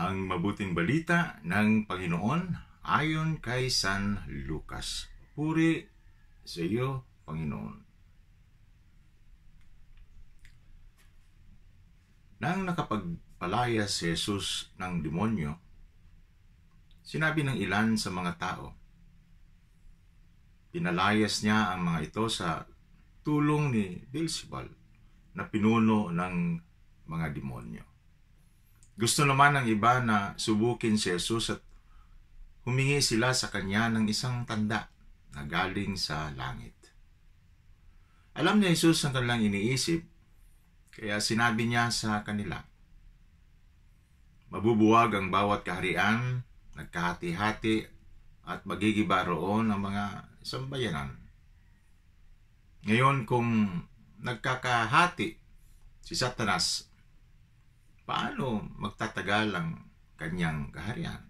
Ang mabuting balita ng Panginoon ayon kay San Lucas. Puri sa iyo, Panginoon. Nang nakapagpalaya si Jesus ng demonyo, sinabi ng ilan sa mga tao, Pinalayas niya ang mga ito sa tulong ni Bilsibal na pinuno ng mga demonyo. Gusto naman ng iba na subukin si Jesus at humingi sila sa kanya ng isang tanda na galing sa langit. Alam ni Jesus ang kanilang iniisip, kaya sinabi niya sa kanila, Mabubuwag ang bawat kaharian, nagkahati-hati at magigiba roon ang mga sambayanan. Ngayon kung nagkakahati si Satanas paano magtatagal ang kanyang kaharian?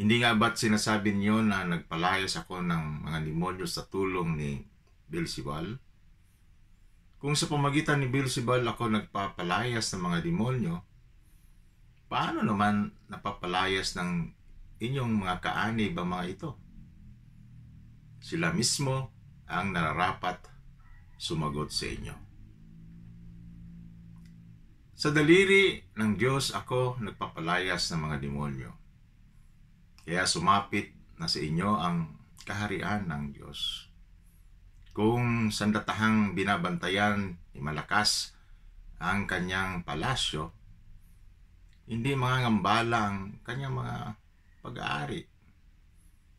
Hindi nga ba't sinasabi niyo na nagpalayas ako ng mga demonyo sa tulong ni Bilsibal? Kung sa pamagitan ni Bilsibal ako nagpapalayas ng mga demonyo, paano naman napapalayas ng inyong mga kaanib ang mga ito? Sila mismo ang nararapat sumagot sa inyo. Sa daliri ng Diyos ako nagpapalayas ng mga demonyo. Kaya sumapit na sa inyo ang kaharian ng Diyos. Kung sandatahang binabantayan ni Malakas ang kanyang palasyo, hindi mga ngambala ang kanyang mga pag-aari.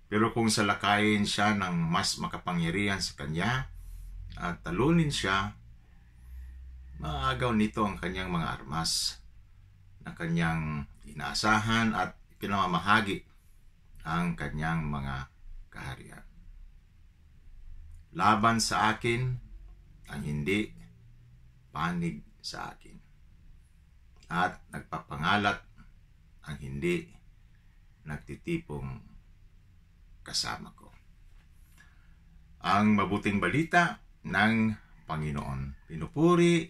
Pero kung salakayin siya ng mas makapangyarihan sa kanya at talunin siya, maagaw nito ang kanyang mga armas na kanyang inaasahan at pinamamahagi ang kanyang mga kaharian. Laban sa akin ang hindi panig sa akin at nagpapangalat ang hindi nagtitipong kasama ko. Ang mabuting balita ng Panginoon. Pinupuri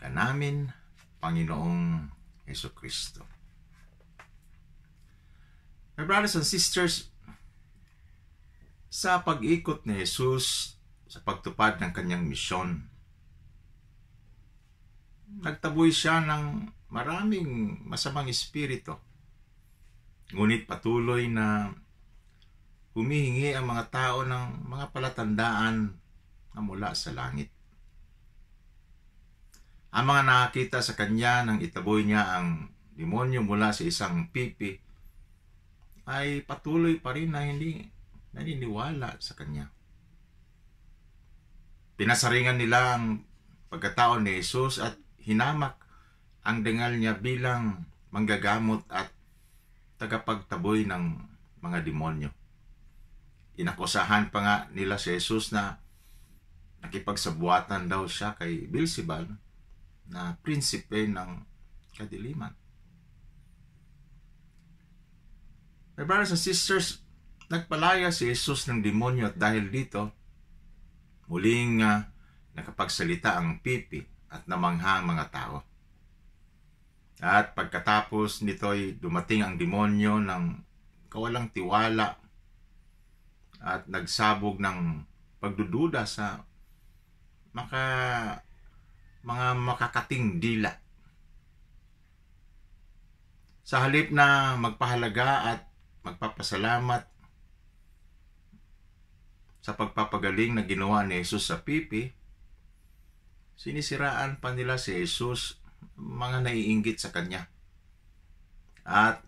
ka namin, Panginoong Yeso Kristo. My brothers and sisters, sa pag-ikot ni Jesus sa pagtupad ng kanyang misyon, nagtaboy siya ng maraming masamang espiritu. Ngunit patuloy na humihingi ang mga tao ng mga palatandaan na mula sa langit. Ang mga nakakita sa kanya nang itaboy niya ang demonyo mula sa isang pipi ay patuloy pa rin na hindi naniniwala sa kanya. Pinasaringan nila ang pagkataon ni Jesus at hinamak ang dengal niya bilang manggagamot at tagapagtaboy ng mga demonyo. Inakusahan pa nga nila si Jesus na nakipagsabuatan daw siya kay Bilsibal na prinsipe ng kadiliman. My brothers and sisters, nagpalaya si Jesus ng demonyo at dahil dito, muling uh, nakapagsalita ang pipi at namangha ang mga tao. At pagkatapos nito'y dumating ang demonyo ng kawalang tiwala at nagsabog ng pagdududa sa maka mga makakating dila. Sa halip na magpahalaga at magpapasalamat sa pagpapagaling na ginawa ni Jesus sa pipi, sinisiraan pa nila si Jesus mga naiinggit sa kanya at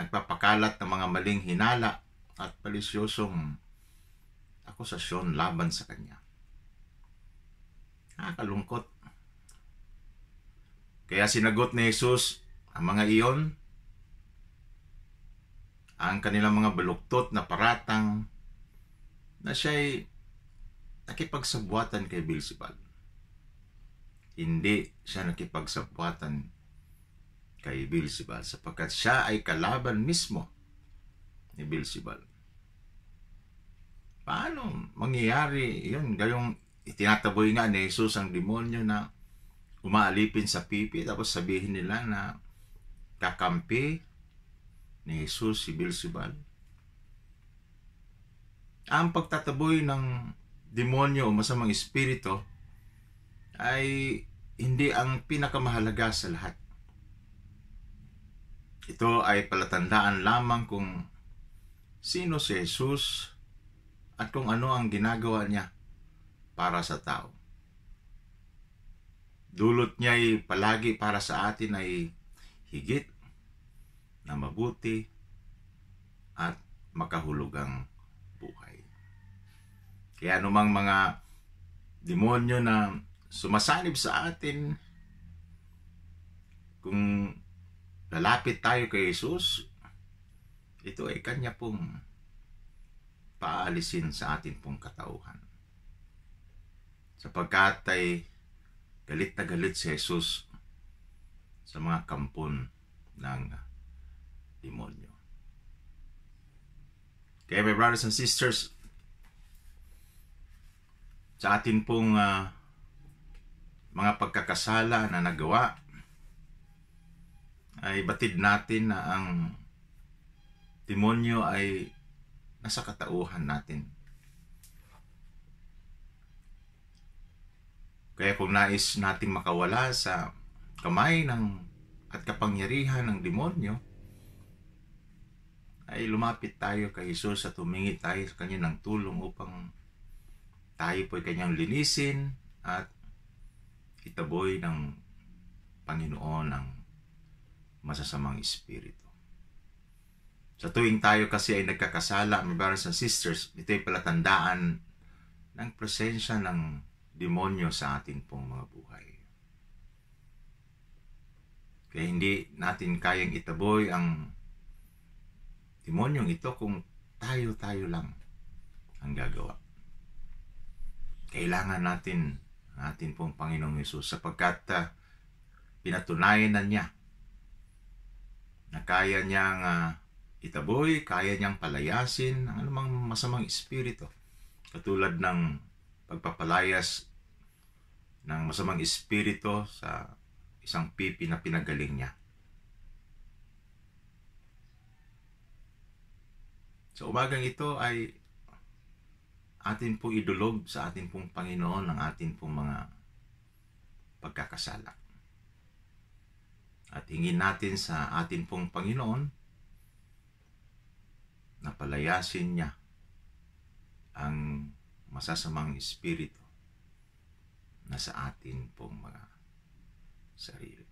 nagpapakalat ng mga maling hinala at palisyosong akusasyon laban sa kanya. Nakakalungkot. Kaya sinagot ni Jesus ang mga iyon, ang kanilang mga baluktot na paratang na siya'y nakipagsabuatan kay Bilsibal. Hindi siya nakipagsabuatan kay Bilsibal sapagkat siya ay kalaban mismo ni Bilsibal. Paano mangyayari yun? Gayong itinataboy nga ni Jesus ang demonyo na umaalipin sa pipi tapos sabihin nila na kakampi ni Jesus si Bilsibal. Ang pagtataboy ng demonyo o masamang espirito ay hindi ang pinakamahalaga sa lahat. Ito ay palatandaan lamang kung sino si Jesus at kung ano ang ginagawa niya para sa tao. Dulot niya ay palagi para sa atin ay higit na mabuti at makahulugang buhay. Kaya anumang mga demonyo na sumasanib sa atin, kung lalapit tayo kay Jesus, ito ay kanya pong paalisin sa atin pong katauhan. Sapagkat ay Galit na galit si Jesus sa mga kampon ng demonyo. Kaya my brothers and sisters, sa atin pong uh, mga pagkakasala na nagawa, ay batid natin na ang demonyo ay nasa katauhan natin. Kaya kung nais nating makawala sa kamay ng at kapangyarihan ng demonyo, ay lumapit tayo kay Jesus at humingi tayo sa Kanya ng tulong upang tayo po'y Kanyang linisin at itaboy ng Panginoon ang masasamang espiritu. Sa tuwing tayo kasi ay nagkakasala, my brothers and sisters, ito'y palatandaan ng presensya ng demonyo sa ating pong mga buhay. Kaya hindi natin kayang itaboy ang demonyong ito kung tayo-tayo lang ang gagawa. Kailangan natin natin pong Panginoong Yesus sapagkat uh, pinatunayan na niya na kaya niyang uh, itaboy, kaya niyang palayasin ang anumang masamang espiritu. Katulad ng pagpapalayas ng masamang espiritu sa isang pipi na pinagaling niya. Sa umagang ito ay atin pong idulog sa atin pong Panginoon ang atin pong mga pagkakasala. At hingin natin sa atin pong Panginoon na palayasin niya ang masasamang espiritu na sa atin pong mga sarili.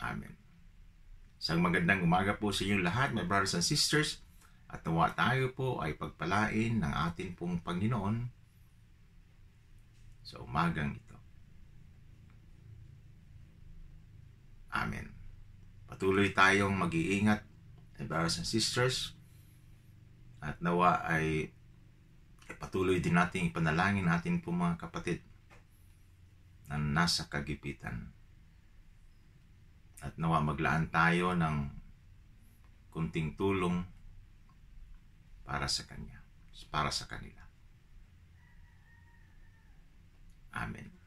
Amen. Sa magandang umaga po sa inyong lahat, my brothers and sisters. At nawa tayo po ay pagpalain ng atin pong Panginoon sa umagang ito. Amen. Patuloy tayong mag-iingat, my brothers and sisters. At nawa ay Patuloy din natin ipanalangin natin po mga kapatid na nasa kagipitan. At nawa maglaan tayo ng kunting tulong para sa Kanya, para sa kanila. Amen.